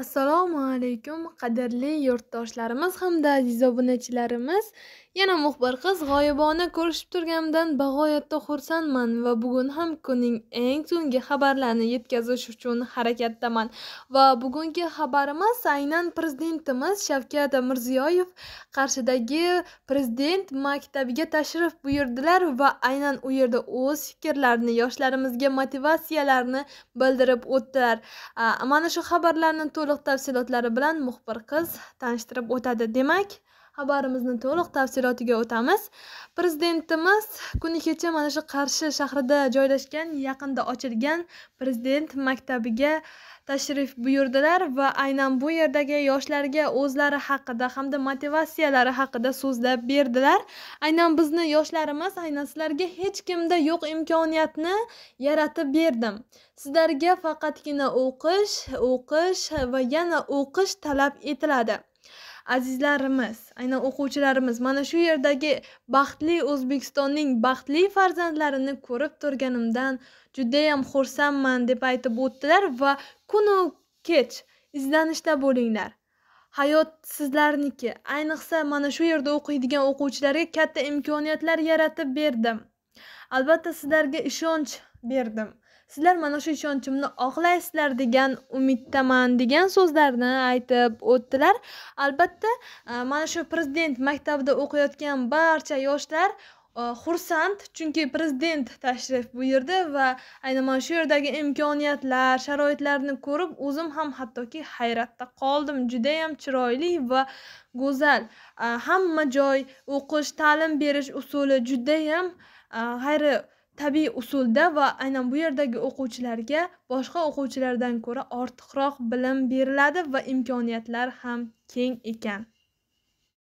assalomu alaykum qadrli yurtdoshlarimiz hamda aziz obunachilarimiz yana muxbir qiz g'oyibona ko'rishib turganimdan bag'oyatda xursandman va bugun ham kunning eng so'nggi xabarlarini yetkazish uchun harakatdaman va bugungi xabarimiz aynan prezidentimiz shavkat mirziyoyev qarshidagi prezident maktabiga tashrif buyurdilar va aynan u yerda o'z fikrlarini yoshlarimizga motivatsiyalarni bildirib o'tdilar mana shu xabarlarni to'liq tafsilotlari bilan muxbir qiz tanishtirib o'tadi demak xabarimizni to'liq tafsilotiga o'tamiz prezidentimiz kuni kecha mana shu qarshi shahrida joylashgan yaqinda ochilgan prezident maktabiga tashrif buyurdilar va aynan bu yerdagi yoshlarga o'zlari haqida hamda motivatsiyalari haqida so'zlab berdilar aynan bizni yoshlarimiz aynan sizlarga hech kimda yo'q imkoniyatni yaratib berdim sizlarga faqatgina o'qish o'qish va yana o'qish talab etiladi azizlarimiz aynan o'quvchilarimiz mana shu yerdagi baxtli o'zbekistonning baxtli farzandlarini ko'rib turganimdan judayam xursandman deb aytib o'tdilar va kunu kech izlanishda bo'linglar hayot sizlarniki ayniqsa mana shu yerda o'qiydigan o'quvchilarga katta imkoniyatlar yaratib berdim albatta sizlarga ishonch berdim sizlar mana shu ishonchimni oqlaysizlar degan umiddaman degan so'zlarni aytib o'tdilar albatta e, mana shu prezident maktabida o'qiyotgan barcha yoshlar e, xursand chunki prezident tashrif buyurdi va aynan mana shu yerdagi imkoniyatlar sharoitlarni ko'rib o'zim ham hattoki hayratda qoldim judayam chiroyli va go'zal e, hamma joy o'qish ta'lim berish usuli judayam g'ayri tabiiy usulda va aynan bu yerdagi o'quvchilarga boshqa o'quvchilardan ko'ra ortiqroq bilim beriladi va imkoniyatlar ham keng ekan